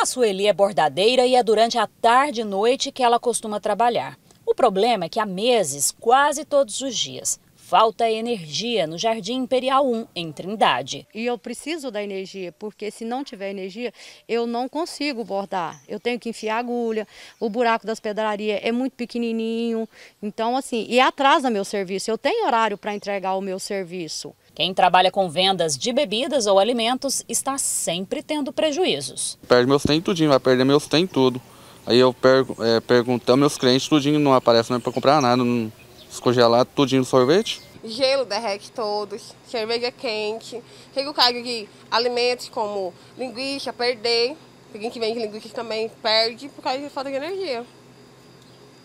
A Sueli é bordadeira e é durante a tarde e noite que ela costuma trabalhar. O problema é que há meses, quase todos os dias, falta energia no Jardim Imperial 1, em Trindade. E eu preciso da energia, porque se não tiver energia, eu não consigo bordar. Eu tenho que enfiar agulha, o buraco das pedrarias é muito pequenininho. Então, assim, e atrasa meu serviço. Eu tenho horário para entregar o meu serviço. Quem trabalha com vendas de bebidas ou alimentos está sempre tendo prejuízos. Perde meus tem tudinho, vai perder meus tem tudo. Aí eu pergo, é, pergunto meus clientes, tudinho não aparece nem é para comprar nada, não descongelado, tudinho sorvete. Gelo derrete todos, cerveja quente. Tem o cargo de alimentos como linguiça, perder. Alguém que vende linguiça também perde por causa de falta de energia.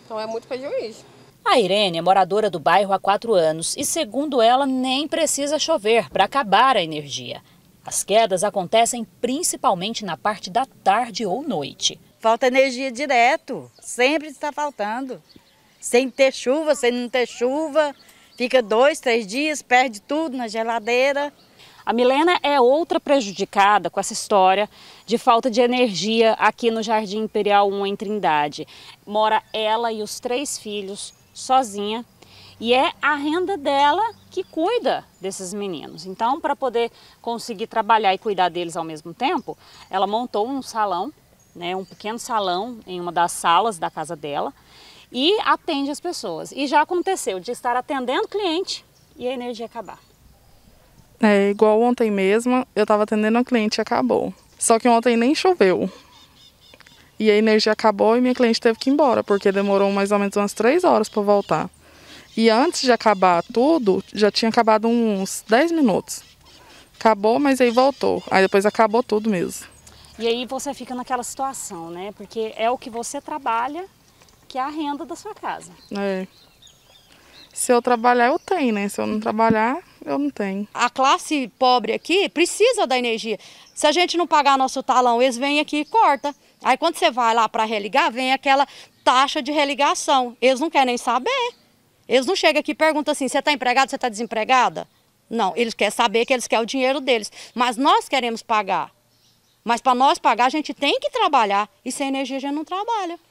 Então é muito prejuízo. A Irene é moradora do bairro há quatro anos e, segundo ela, nem precisa chover para acabar a energia. As quedas acontecem principalmente na parte da tarde ou noite. Falta energia direto, sempre está faltando. Sem ter chuva, sem não ter chuva, fica dois, três dias, perde tudo na geladeira. A Milena é outra prejudicada com essa história de falta de energia aqui no Jardim Imperial 1 em Trindade. Mora ela e os três filhos sozinha e é a renda dela que cuida desses meninos. Então, para poder conseguir trabalhar e cuidar deles ao mesmo tempo, ela montou um salão, né, um pequeno salão em uma das salas da casa dela e atende as pessoas. E já aconteceu de estar atendendo cliente e a energia acabar. É igual ontem mesmo, eu estava atendendo a cliente e acabou. Só que ontem nem choveu e a energia acabou e minha cliente teve que ir embora, porque demorou mais ou menos umas três horas para voltar. E antes de acabar tudo, já tinha acabado uns 10 minutos. Acabou, mas aí voltou. Aí depois acabou tudo mesmo. E aí você fica naquela situação, né? Porque é o que você trabalha que é a renda da sua casa. É. Se eu trabalhar, eu tenho, né? Se eu não trabalhar, eu não tenho. A classe pobre aqui precisa da energia. Se a gente não pagar nosso talão, eles vêm aqui e corta. Aí quando você vai lá para religar, vem aquela taxa de religação. Eles não querem saber. Eles não chegam aqui e perguntam assim, você está empregado, você está desempregada? Não, eles querem saber que eles querem o dinheiro deles. Mas nós queremos pagar. Mas para nós pagar, a gente tem que trabalhar. E sem energia a gente não trabalha.